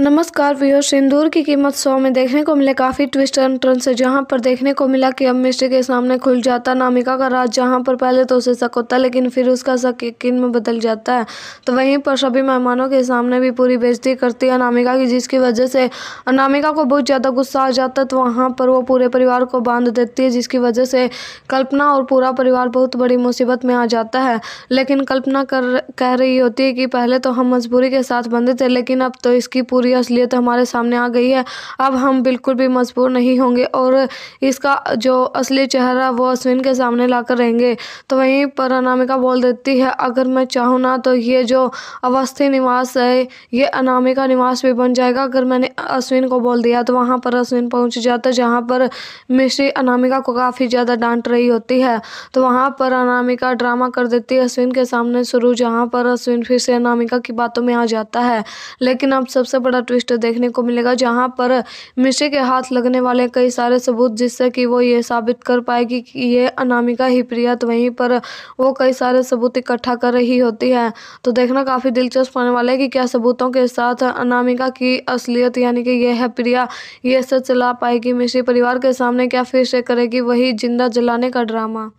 नमस्कार व्यू सिंदूर की कीमत सौ में देखने को मिले काफ़ी ट्विस्ट एंड टर्न से जहां पर देखने को मिला कि अब मिश्र के सामने खुल जाता नामिका का राज जहां पर पहले तो उसे शक होता लेकिन फिर उसका शक यकीन में बदल जाता है तो वहीं पर सभी मेहमानों के सामने भी पूरी बेजती करती है अनामिका की जिसकी वजह से अनामिका को बहुत ज़्यादा गुस्सा आ जाता है तो वहाँ पर वो पूरे परिवार को बांध देती है जिसकी वजह से कल्पना और पूरा परिवार बहुत बड़ी मुसीबत में आ जाता है लेकिन कल्पना कर कह रही होती है कि पहले तो हम मजबूरी के साथ बंधे थे लेकिन अब तो इसकी पूरी पूरी असलियत हमारे सामने आ गई है अब हम बिल्कुल भी मजबूर नहीं होंगे और इसका जो असली चेहरा वो अश्विन के सामने लाकर रहेंगे तो वहीं पर अनामिका बोल देती है अगर मैं चाहूँ ना तो ये जो अवस्थी निवास है ये अनामिका निवास भी बन जाएगा अगर मैंने अश्विन को बोल दिया तो वहाँ पर अश्विन पहुँच जाता जहाँ पर मिश्री अनामिका को काफ़ी ज़्यादा डांट रही होती है तो वहाँ पर अनामिका ड्रामा कर देती है अश्विन के सामने शुरू जहाँ पर अश्विन फिर से अनामिका की बातों में आ जाता है लेकिन अब सबसे बड़ा बड़ा ट्विस्ट देखने को मिलेगा जहां पर मिश्रे के हाथ लगने वाले कई सारे सबूत जिससे कि वो ये साबित कर पाएगी कि ये अनामिका ही प्रिया तो वहीं पर वो कई सारे सबूत इकट्ठा कर रही होती है तो देखना काफ़ी दिलचस्प होने वाला है कि क्या सबूतों के साथ अनामिका की असलियत यानी कि यह है प्रिया ये सच चला पाएगी मिश्री परिवार के सामने क्या फिर से करेगी वही जिंदा जलाने का ड्रामा